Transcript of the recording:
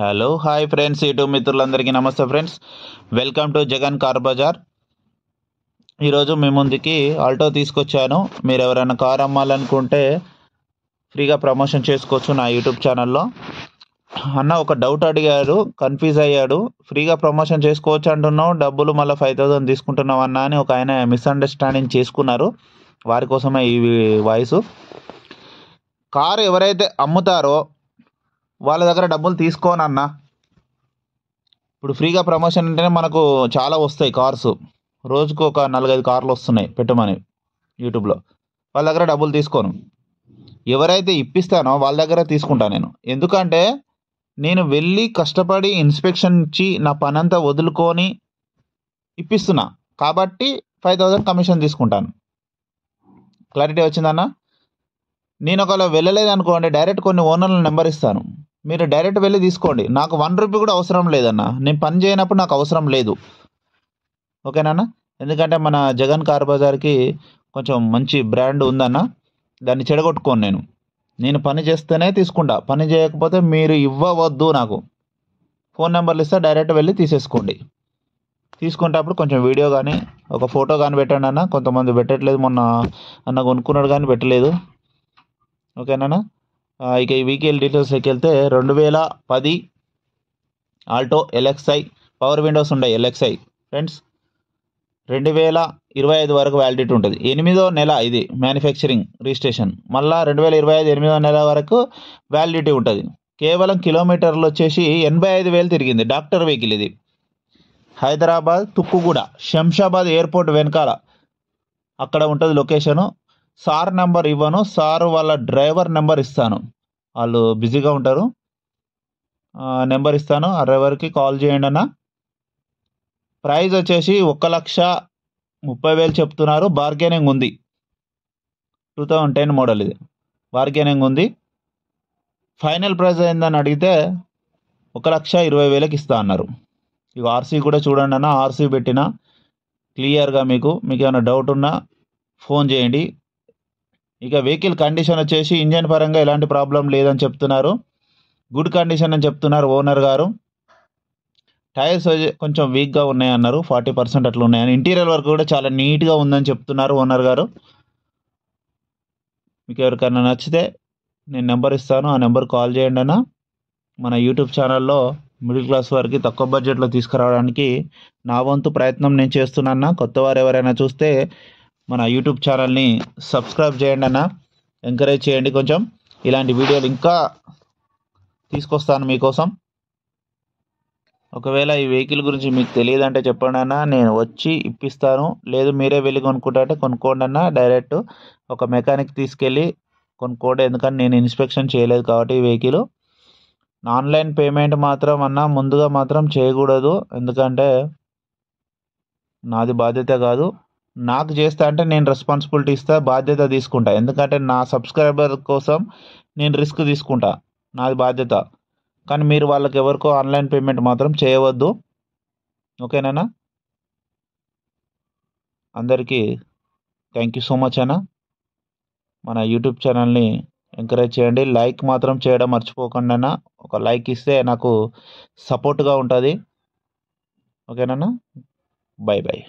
hello hi friends YouTube మిత్రులందరికీ నమస్తే friends welcome to Jagan car Bazar ఈరోజు మీ ముందుకి ఆల్టో తీసుకొచ్చాను మీరు ఎవరైనా కార్ అమ్మాలనుకుంటే ఫ్రీగా ప్రమోషన్ చేసుకోవచ్చు నా యూట్యూబ్ ఛానల్లో అన్న ఒక డౌట్ అడిగాడు కన్ఫ్యూజ్ అయ్యాడు ఫ్రీగా ప్రమోషన్ చేసుకోవచ్చు అంటున్నావు డబ్బులు మళ్ళీ ఫైవ్ థౌసండ్ తీసుకుంటున్నావు అన్న అని ఒక ఆయన మిస్అండర్స్టాండింగ్ చేసుకున్నారు వారి కోసమే ఈ వాయిస్ కారు ఎవరైతే అమ్ముతారో వాళ్ళ దగ్గర డబ్బులు అన్న ఇప్పుడు ఫ్రీగా ప్రమోషన్ అంటేనే మనకు చాలా వస్తాయి కార్స్ రోజుకు ఒక నాలుగైదు కార్లు వస్తున్నాయి పెట్టమని యూట్యూబ్లో వాళ్ళ దగ్గర డబ్బులు తీసుకోను ఎవరైతే ఇప్పిస్తానో వాళ్ళ దగ్గర తీసుకుంటా నేను ఎందుకంటే నేను వెళ్ళి కష్టపడి ఇన్స్పెక్షన్ ఇచ్చి నా పనంతా వదులుకొని ఇప్పిస్తున్నా కాబట్టి ఫైవ్ థౌజండ్ కమిషన్ తీసుకుంటాను క్లారిటీ వచ్చిందన్న నేను ఒకవేళ వెళ్ళలేదు అనుకోండి డైరెక్ట్ కొన్ని ఓనర్ల నెంబర్ ఇస్తాను మీరు డైరెక్ట్ వెళ్ళి తీసుకోండి నాకు వన్ రూపీ కూడా అవసరం లేదన్న నేను పని చేయనప్పుడు నాకు అవసరం లేదు ఓకేనా ఎందుకంటే మన జగన్ కార్ బజార్కి కొంచెం మంచి బ్రాండ్ ఉందన్న దాన్ని చెడగొట్టుకోను నేను నేను పని చేస్తేనే తీసుకుంటా పని చేయకపోతే మీరు ఇవ్వవద్దు నాకు ఫోన్ నెంబర్లు ఇస్తే డైరెక్ట్ వెళ్ళి తీసేసుకోండి తీసుకునేటప్పుడు కొంచెం వీడియో కానీ ఒక ఫోటో కానీ పెట్టండి అన్న కొంతమంది పెట్టట్లేదు మొన్న అన్న కొనుక్కున్నాడు కానీ పెట్టలేదు ఓకేనా ఇక ఈ వీకేల్ డీటెయిల్స్లోకి వెళ్తే రెండు వేల పది ఆల్టో ఎల్ఎక్స్ఐ పవర్ విండోస్ ఉన్నాయి ఎల్ఎక్స్ఐ ఫ్రెండ్స్ రెండు వేల ఇరవై ఐదు వరకు వ్యాలిడిటీ ఉంటుంది ఎనిమిదో నెల ఇది మ్యానుఫ్యాక్చరింగ్ రిజిస్ట్రేషన్ మళ్ళీ రెండు వేల ఇరవై ఐదు ఎనిమిదో నెల వరకు వ్యాలిడిటీ ఉంటుంది కేవలం కిలోమీటర్లు వచ్చేసి ఎనభై ఐదు వేలు తిరిగింది డాక్టర్ వెహికల్ ఇది హైదరాబాద్ తుక్కుగూడ శంషాబాద్ ఎయిర్పోర్ట్ వెనకాల అక్కడ ఉంటుంది లొకేషను సార్ నెంబర్ ఇవ్వను సార్ వాళ్ళ డ్రైవర్ నెంబర్ ఇస్తాను వాళ్ళు బిజీగా ఉంటారు నెంబర్ ఇస్తాను ఆ డ్రైవర్కి కాల్ చేయండి అన్న ప్రైజ్ వచ్చేసి ఒక లక్ష ముప్పై వేలు చెప్తున్నారు బార్గెనింగ్ ఉంది టూ థౌజండ్ టెన్ మోడల్ ఇది బార్గెనింగ్ ఉంది ఫైనల్ ప్రైజ్ ఏందని అడిగితే ఒక లక్ష ఇరవై వేలకు ఇస్తా అన్నారు ఇక ఆర్సీ కూడా చూడండి అన్న ఆర్సీ పెట్టిన క్లియర్గా మీకు మీకు ఏమైనా డౌట్ ఉన్నా ఫోన్ చేయండి ఇక వెహికల్ కండిషన్ వచ్చేసి ఇంజన్ పరంగా ఎలాంటి ప్రాబ్లం లేదని చెప్తున్నారు గుడ్ కండిషన్ అని చెప్తున్నారు ఓనర్ గారు టైర్స్ కొంచెం వీక్గా ఉన్నాయి అన్నారు ఫార్టీ పర్సెంట్ అట్లా ఉన్నాయని ఇంటీరియర్ వర్క్ కూడా చాలా నీట్గా ఉందని చెప్తున్నారు ఓనర్ గారు మీకు ఎవరికైనా నచ్చితే నేను నెంబర్ ఇస్తాను ఆ నెంబర్ కాల్ చేయండి అన్న మన యూట్యూబ్ ఛానల్లో మిడిల్ క్లాస్ వారికి తక్కువ బడ్జెట్లో తీసుకురావడానికి నా వంతు ప్రయత్నం నేను చేస్తున్నా కొత్త వారు ఎవరైనా చూస్తే మన యూట్యూబ్ ఛానల్ని సబ్స్క్రైబ్ చేయండి అన్న ఎంకరేజ్ చేయండి కొంచెం ఇలాంటి వీడియోలు ఇంకా తీసుకొస్తాను మీకోసం ఒకవేళ ఈ వెహికల్ గురించి మీకు తెలియదు అంటే చెప్పండి అన్న నేను వచ్చి ఇప్పిస్తాను లేదు మీరే వెళ్ళి కొనుక్కుంటే కొనుక్కోండి అన్న డైరెక్ట్ ఒక మెకానిక్ తీసుకెళ్ళి కొనుక్కోండి ఎందుకంటే నేను ఇన్స్పెక్షన్ చేయలేదు కాబట్టి ఈ వెహికల్ ఆన్లైన్ పేమెంట్ మాత్రం అన్న ముందుగా మాత్రం చేయకూడదు ఎందుకంటే నాది బాధ్యత కాదు నాకు చేస్తా అంటే నేను రెస్పాన్సిబిలిటీ ఇస్తా బాధ్యత తీసుకుంటా ఎందుకంటే నా సబ్స్క్రైబర్ కోసం నేను రిస్క్ తీసుకుంటా నాది బాధ్యత కానీ మీరు వాళ్ళకి ఎవరికో ఆన్లైన్ పేమెంట్ మాత్రం చేయవద్దు ఓకేనా అందరికీ థ్యాంక్ యూ సో మచ్ అన్న మన యూట్యూబ్ ఛానల్ని ఎంకరేజ్ చేయండి లైక్ మాత్రం చేయడం మర్చిపోకుండా అన్న ఒక లైక్ ఇస్తే నాకు సపోర్ట్గా ఉంటుంది ఓకేనా బాయ్ బాయ్